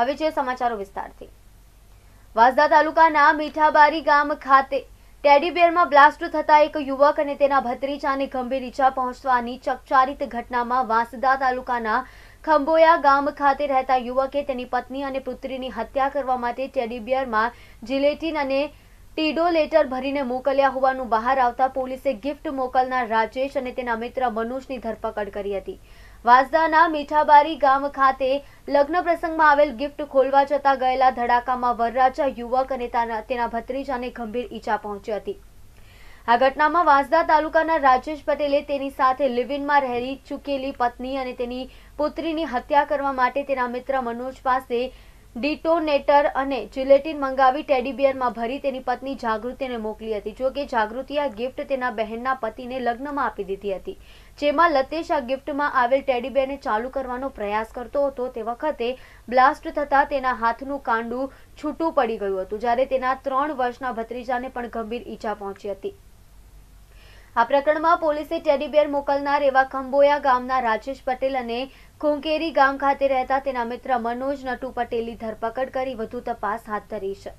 હવે છે સમાચારો વિસ્તારથી વાંસદા તાલુકાના મીઠાબારી ગામ ખાતે ટેડીબેરમાં બ્લાસ્ટ થતા એક યુવક અને તેના ભત્રીજાને ગંભીર ઈજા પહોંચવાની ચકચારિત ઘટનામાં વાંસદા તાલુકાના ખંભોયા ગામ ખાતે રહેતા યુવકે તેની પત્ની અને પુત્રીની હત્યા કરવા માટે ટેડીબિયરમાં જિલેટીન અને ટીડો ભરીને મોકલ્યા હોવાનું બહાર આવતા પોલીસે ગિફ્ટ મોકલનાર રાજેશ અને તેના મિત્ર મનોજની ધરપકડ કરી હતી વાંસદાના મીઠાબારી ગામ ખાતે લગ્ન પ્રસંગમાં આવેલ ગિફ્ટ ખોલવા જતા ગયેલા ધડાકામાં વરરાજા યુવક અને તેના ભત્રીજાને ગંભીર ઈજા પહોંચી હતી આ ઘટનામાં વાંસદા તાલુકાના રાજેશ પટેલે તેની સાથે લિવિનમાં રહેલી ચૂકેલી પત્ની અને તેની પુત્રીની હત્યા કરવા માટે તેના મિત્ર મનોજ પાસે ડિટોનેટર અને જિલેટીન મંગાવી ટેડીબિયરમાં ભરી તેની પત્ની જાગૃતિને મોકલી હતી જો કે જાગૃતિ આ ગિફ્ટ તેના બહેનના પતિને લગ્નમાં આપી દીધી હતી જેમાં લતેશ આ ગિફ્ટમાં આવેલ ટેડીબિયરને ચાલુ કરવાનો પ્રયાસ કરતો હતો તે વખતે બ્લાસ્ટ થતાં તેના હાથનું કાંડું છૂટું પડી ગયું હતું જ્યારે તેના ત્રણ વર્ષના ભત્રીજાને પણ ગંભીર ઈજા પહોંચી હતી આ પ્રકરણમાં પોલીસે ટેડીબેર મોકલનાર એવા ખંભોયા ગામના રાજેશ પટેલ અને ખોંકેરી ગામ ખાતે રહેતા તેના મિત્ર મનોજ નટુ પટેલની ધરપકડ કરી વધુ તપાસ હાથ ધરી છે